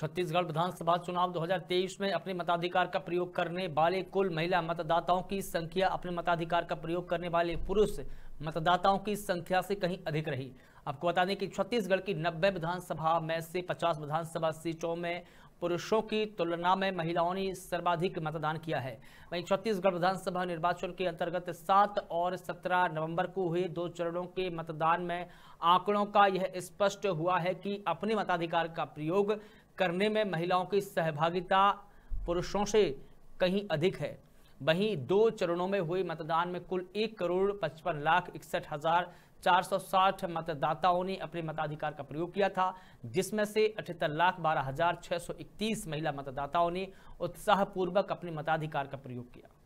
छत्तीसगढ़ विधानसभा चुनाव 2023 में अपने मताधिकार का प्रयोग करने वाले कुल महिला मतदाताओं की संख्या अपने मताधिकार का प्रयोग करने वाले पुरुष मतदाताओं की संख्या से कहीं अधिक रही आपको बता दें कि छत्तीसगढ़ की 90 विधानसभा में से 50 विधानसभा सीटों में पुरुषों की तुलना में महिलाओं ने सर्वाधिक मतदान किया है वहीं छत्तीसगढ़ विधानसभा निर्वाचन के अंतर्गत सात और सत्रह नवंबर को हुए दो चरणों के मतदान में आंकड़ों का यह स्पष्ट हुआ है कि अपने मताधिकार का प्रयोग करने में महिलाओं की सहभागिता पुरुषों से कहीं अधिक है वहीं दो चरणों में हुए मतदान में कुल एक करोड़ पचपन लाख इकसठ हजार चार सौ साठ मतदाताओं ने अपने मताधिकार का प्रयोग किया था जिसमें से अठहत्तर लाख बारह हजार छः सौ इकतीस महिला मतदाताओं ने उत्साहपूर्वक अपने मताधिकार का प्रयोग किया